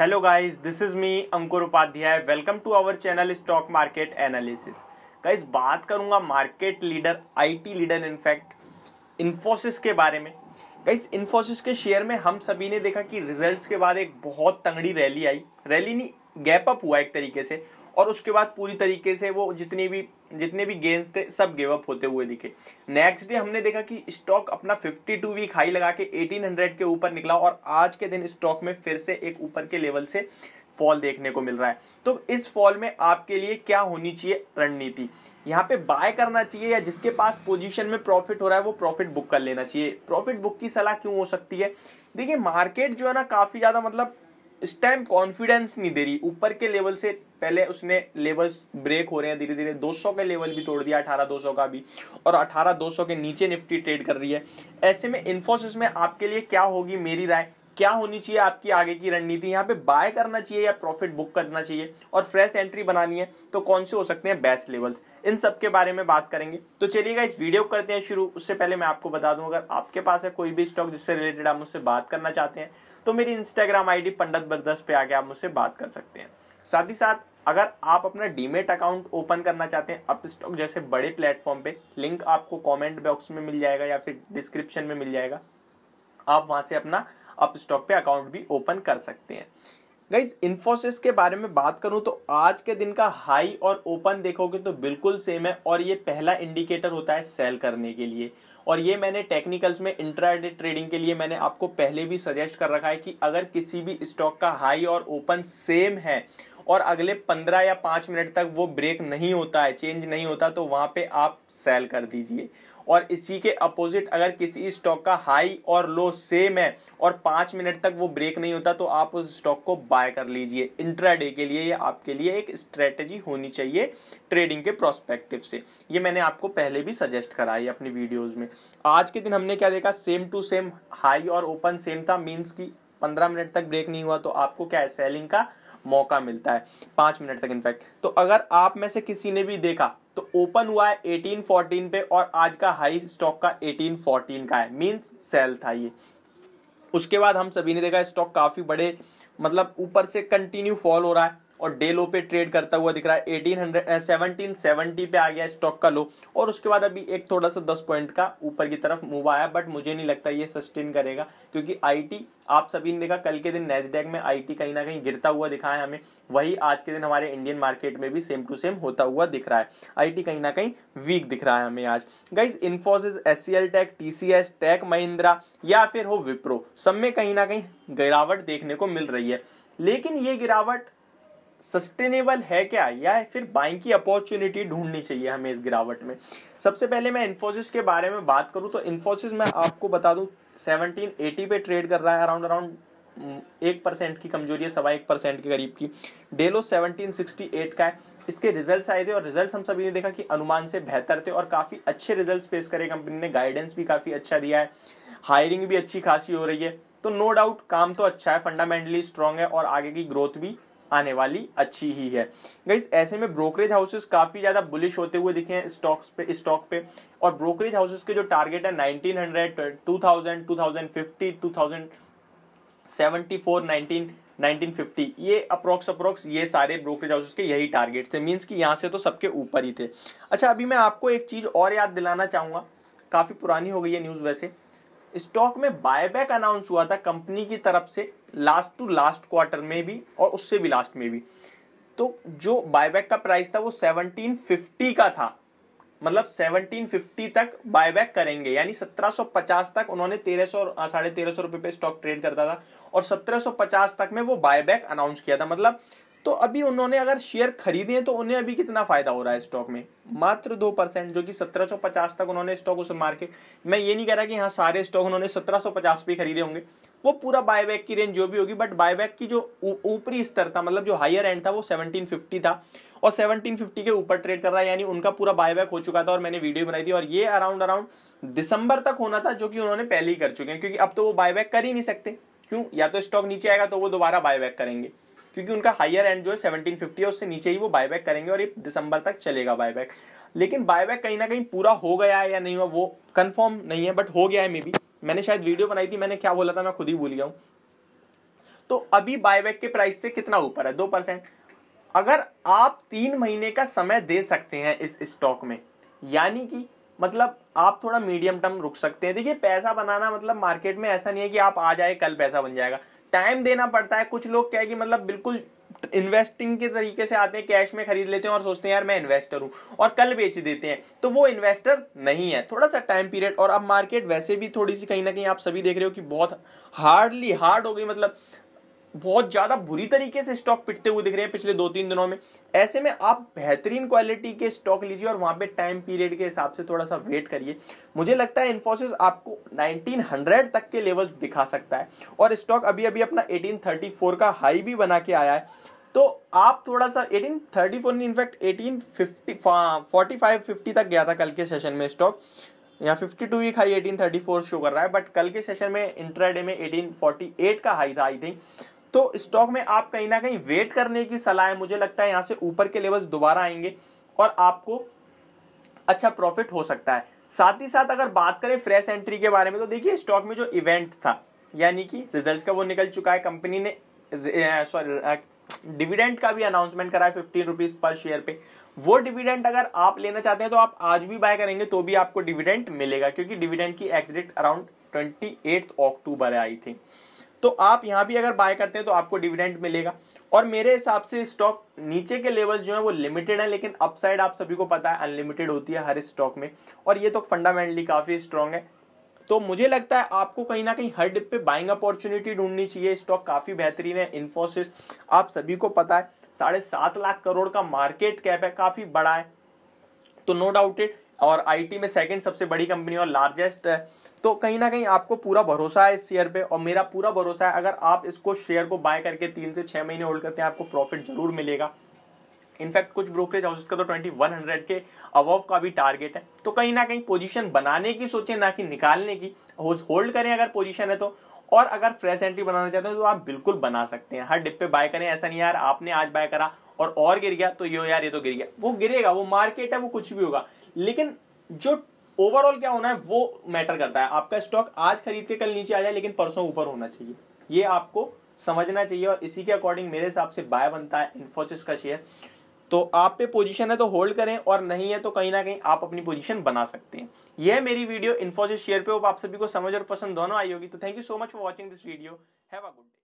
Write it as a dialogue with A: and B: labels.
A: hello guys this is me Ankur Upadhyay welcome to our channel stock market analysis guys बात करूंगा market leader IT leader in fact Infosys के बारे में guys Infosys के share में हम सभी ने देखा कि रिजल्ट्स के बाद एक बहुत तंगड़ी रैली आई रैली नहीं गैप अप हुआ एक तरीके से और उसके बाद पूरी तरीके से वो जितने भी जितने भी गेंस थे सब गिव अप होते हुए दिखे नेक्स्ट डे हमने देखा कि स्टॉक अपना 52 वीक हाई लगा के 1800 के ऊपर निकला और आज के दिन स्टॉक में फिर से एक ऊपर के लेवल से फॉल देखने को मिल रहा है तो इस फॉल में आपके लिए क्या होनी चाहिए रणनीति यहाँ पे बाय करना चाहिए या जिसके पास पोजीशन में प्रॉफिट हो रहा है वो प्रॉफिट बुक कर लेना चाहिए प्रॉफिट बुक की सलाह क्यों हो सकती है देखिए मार्केट जो है ना काफ़ी ज़्यादा मतलब इस टाइम कॉन्फिडेंस नहीं दे रही ऊपर के लेवल से पहले उसने लेवल्स ब्रेक हो रहे हैं धीरे धीरे 200 का लेवल भी तोड़ दिया 200 का भी और 200 के नीचे निफ्टी ट्रेड कर रही है ऐसे में इन्फोसिस में आपके लिए क्या होगी मेरी राय क्या होनी चाहिए आपकी आगे की रणनीति यहाँ पे बाय करना चाहिए या प्रॉफिट बुक करना चाहिए और फ्रेश एंट्री बनानी है तो कौन से हो सकते हैं बेस्ट लेवल्स इन सब के बारे में बात करेंगे तो चलिएगा इस वीडियो करते हैं शुरू उससे पहले मैं आपको बता दूं अगर आपके पास है कोई भी स्टॉक जिससे रिलेटेड आप मुझसे बात करना चाहते हैं तो मेरी इंस्टाग्राम आईडी पंडित बरदस पे आके आप मुझसे बात कर सकते हैं साथ ही साथ अगर आप अपना डीमेट अकाउंट ओपन करना चाहते हैं अप स्टॉक जैसे बड़े प्लेटफॉर्म पे लिंक आपको कमेंट बॉक्स में मिल जाएगा या फिर डिस्क्रिप्शन में मिल जाएगा आप वहां से अपना आप स्टॉक पे अकाउंट भी ओपन कर सकते हैं गाइज इन्फोसिस के बारे में बात करूं तो आज के दिन का हाई और ओपन देखोगे तो बिल्कुल सेम है और ये पहला इंडिकेटर होता है सेल करने के लिए और ये मैंने टेक्निकल्स में इंट्राडे ट्रेडिंग के लिए मैंने आपको पहले भी सजेस्ट कर रखा है कि अगर किसी भी स्टॉक का हाई और ओपन सेम है और अगले पंद्रह या पाँच मिनट तक वो ब्रेक नहीं होता है चेंज नहीं होता तो वहां पे आप सेल कर दीजिए और इसी के अपोजिट अगर किसी स्टॉक का हाई और लो सेम है और पांच मिनट तक वो ब्रेक नहीं होता तो आप उस स्टॉक को बाय कर लीजिए इंट्राडे के लिए ये आपके लिए एक स्ट्रेटजी होनी चाहिए ट्रेडिंग के प्रोस्पेक्टिव से ये मैंने आपको पहले भी सजेस्ट कराई अपनी वीडियोज में आज के दिन हमने क्या देखा सेम टू सेम हाई और ओपन सेम था मीन्स की पंद्रह मिनट तक ब्रेक नहीं हुआ तो आपको क्या है सेलिंग का मौका मिलता है पांच मिनट तक इनफैक्ट तो अगर आप में से किसी ने भी देखा तो ओपन हुआ है एटीन फोर्टीन पे और आज का हाई स्टॉक का एटीन फोर्टीन का है मीन्स सेल था ये उसके बाद हम सभी ने देखा स्टॉक काफ़ी बड़े मतलब ऊपर से कंटिन्यू फॉल हो रहा है और डे लो पे ट्रेड करता हुआ दिख रहा है एटीन हंड्रेड सेवनटीन पे आ गया स्टॉक का लो और उसके बाद अभी एक थोड़ा सा दस पॉइंट का ऊपर की तरफ मूव आया बट मुझे नहीं लगता ये सस्टेन करेगा क्योंकि आईटी आप सभी ने देखा कल के दिन नेसडेक में आईटी कहीं ना कहीं गिरता हुआ दिखा है हमें वही आज के दिन हमारे इंडियन मार्केट में भी सेम टू सेम होता हुआ दिख रहा है आईटी कहीं ना कहीं वीक दिख रहा है हमें आज guys Infosys S tech TCS tech Mahindra या फिर हो विप्रो सब में कहीं ना कहीं गिरावट देखने को मिल रही है लेकिन ये गिरावट सस्टेनेबल है क्या या फिर बाइंग की अपॉर्चुनिटी ढूंढनी चाहिए हमें इस गिरावट में सबसे पहले मैं इन्फोसिस के बारे में बात करूं तो इन्फोसिस मैं आपको बता दूं 1780 पे ट्रेड कर रहा है अराउंड अराउंड mm, एक परसेंट की कमजोरी है सवा एक परसेंट के करीब की डेलो 1768 का है इसके रिजल्ट्स आए थे और रिजल्ट्स हम सभी ने देखा कि अनुमान से बेहतर थे और काफ़ी अच्छे रिजल्ट्स पेश करे कंपनी ने गाइडेंस भी काफ़ी अच्छा दिया है हायरिंग भी अच्छी खासी हो रही है तो नो डाउट काम तो अच्छा है फंडामेंटली स्ट्रांग है और आगे की ग्रोथ भी आने वाली अच्छी ही है गाइज ऐसे में ब्रोकरेज हाउसेस काफ़ी ज़्यादा बुलिश होते हुए दिखे हैं स्टॉक्स पे स्टॉक पे और ब्रोकरेज हाउसेस के जो टारगेट है 1900 2000 2050 2074 19 1950 ये अप्रोक्स अप्रोक्स ये सारे ब्रोकरेज हाउसेस के यही टारगेट थे मीन्स कि यहाँ से तो सबके ऊपर ही थे अच्छा अभी मैं आपको एक चीज़ और याद दिलाना चाहूंगा काफ़ी पुरानी हो गई है न्यूज़ वैसे स्टॉक में बायबैक अनाउंस हुआ था कंपनी की तरफ से लास्ट टू लास्ट क्वार्टर में भी और उससे भी लास्ट में भी तो जो बायबैक का प्राइस था वो 1750 का था मतलब 1750 तक बायबैक करेंगे यानी 1750 तक उन्होंने 1300 हाँ, साढ़े तेरह सौ रुपए पे स्टॉक ट्रेड करता था और 1750 तक में वो बायबैक अनाउंस किया था मतलब तो अभी उन्होंने अगर शेयर खरीदे हैं तो उन्हें अभी कितना फायदा हो रहा है स्टॉक में मात्र दो परसेंट जो कि 1750 तक उन्होंने स्टॉक उस मार्केट मैं ये नहीं कह रहा कि हाँ सारे स्टॉक उन्होंने 1750 पे खरीदे होंगे वो पूरा बायबैक की रेंज जो भी होगी बट बायबैक की जो ऊपरी स्तर था मतलब जो हायर एंड था वो 1750 था और 1750 के ऊपर ट्रेड कर रहा है यानी उनका पूरा बायबैक हो चुका था और मैंने वीडियो बनाई थी और ये अराउंड अराउंड दिसंबर तक होना था जो कि उन्होंने पहले ही कर चुके हैं क्योंकि अब तो वो बायबैक कर ही नहीं सकते क्यों या तो स्टॉक नीचे आएगा तो वो दोबारा बायबैक करेंगे क्योंकि उनका हायर एंड जो है फिफ्टी है उससे नीचे ही वो बायबैक करेंगे और ये दिसंबर तक चलेगा बायबैक लेकिन बायबैक कहीं ना कहीं पूरा हो गया है या नहीं हुआ वो कंफर्म नहीं है बट हो गया है मे बी मैंने शायद वीडियो बनाई थी मैंने क्या बोला था मैं खुद ही भूल गया हूं तो अभी बायबैक के प्राइस से कितना ऊपर है दो परसेंट अगर आप तीन महीने का समय दे सकते हैं इस स्टॉक में यानी कि मतलब आप थोड़ा मीडियम टर्म रुक सकते हैं देखिए पैसा बनाना मतलब मार्केट में ऐसा नहीं है कि आप आ जाए कल पैसा बन जाएगा टाइम देना पड़ता है कुछ लोग क्या है कि मतलब बिल्कुल इन्वेस्टिंग के तरीके से आते हैं कैश में खरीद लेते हैं और सोचते हैं यार मैं इन्वेस्टर हूं और कल बेच देते हैं तो वो इन्वेस्टर नहीं है थोड़ा सा टाइम पीरियड और अब मार्केट वैसे भी थोड़ी सी कहीं ना कहीं आप सभी देख रहे हो कि बहुत हार्डली हार्ड hard हो गई मतलब बहुत ज़्यादा बुरी तरीके से स्टॉक पिटते हुए दिख रहे हैं पिछले दो तीन दिनों में ऐसे में आप बेहतरीन क्वालिटी के स्टॉक लीजिए और वहां पे टाइम पीरियड के हिसाब से थोड़ा सा वेट करिए मुझे लगता है इन्फोसिस आपको 1900 तक के लेवल्स दिखा सकता है और स्टॉक अभी अभी अपना 1834 का हाई भी बना के आया है तो आप थोड़ा सा 1834 नहीं इनफैक्ट एटीन तक गया था कल के सेशन में स्टॉक यहाँ 52 टू वीक हाई 1834 शो कर रहा है बट कल के सेशन में इंट्राडे में 1848 का हाई था आई थिंक तो स्टॉक में आप कहीं ना कहीं वेट करने की सलाह है मुझे लगता है यहां से ऊपर के लेवल्स दोबारा आएंगे और आपको अच्छा प्रॉफिट हो सकता है साथ ही साथ अगर बात करें फ्रेश एंट्री के बारे में तो देखिए स्टॉक में जो इवेंट था यानी कि रिजल्ट्स का वो निकल चुका है कंपनी ने सॉरी डिविडेंड का भी अनाउंसमेंट करा है फिफ्टीन रुपीज पर शेयर पे वो डिविडेंड अगर आप लेना चाहते हैं तो आप आज भी बाय करेंगे तो भी आपको डिविडेंड मिलेगा क्योंकि डिविडेंड की एक्सडेट अराउंड ट्वेंटी अक्टूबर आई थी तो आप यहाँ भी अगर बाय करते हैं तो आपको डिविडेंड मिलेगा और मेरे हिसाब से स्टॉक नीचे के लेवल जो है वो लिमिटेड है लेकिन अपसाइड आप सभी को पता है अनलिमिटेड होती है हर स्टॉक में और ये तो फंडामेंटली काफ़ी स्ट्रांग है तो मुझे लगता है आपको कहीं ना कहीं हर डिप पे बाइंग अपॉर्चुनिटी ढूंढनी चाहिए स्टॉक काफ़ी बेहतरीन है इन्फोसिस आप सभी को पता है साढ़े सात लाख करोड़ का मार्केट कैप है काफ़ी बड़ा है तो नो इट और आईटी में सेकंड सबसे बड़ी कंपनी और लार्जेस्ट है तो कहीं ना कहीं आपको पूरा भरोसा है इस शेयर पे और मेरा पूरा भरोसा है अगर आप इसको शेयर को बाय करके तीन से छह महीने होल्ड करते हैं आपको प्रॉफिट जरूर मिलेगा इनफैक्ट कुछ ब्रोकरेज हाउसेस का तो ट्वेंटी वन हंड्रेड के अबव का भी टारगेट है तो कहीं ना कहीं पोजीशन बनाने की सोचे ना कि निकालने की होल्ड करें अगर पोजीशन है तो और अगर फ्रेश एंट्री बनाना चाहते हैं तो आप बिल्कुल बना सकते हैं हर डिप पे बाय करें ऐसा नहीं यार आपने आज बाय करा और और गिर गया तो ये यार ये तो गिर गया वो गिरेगा वो मार्केट है वो कुछ भी होगा लेकिन जो ओवरऑल क्या होना है वो मैटर करता है आपका स्टॉक आज खरीद के कल नीचे आ जाए लेकिन परसों ऊपर होना चाहिए ये आपको समझना चाहिए और इसी के अकॉर्डिंग मेरे हिसाब से बाय बनता है इन्फोसिस का शेयर तो आप पे पोजीशन है तो होल्ड करें और नहीं है तो कहीं ना कहीं आप अपनी पोजीशन बना सकते हैं यह मेरी वीडियो इन्फोसिस शेयर पे आप सभी को समझ और पसंद दोनों आई होगी तो thank you so much for watching this video have a good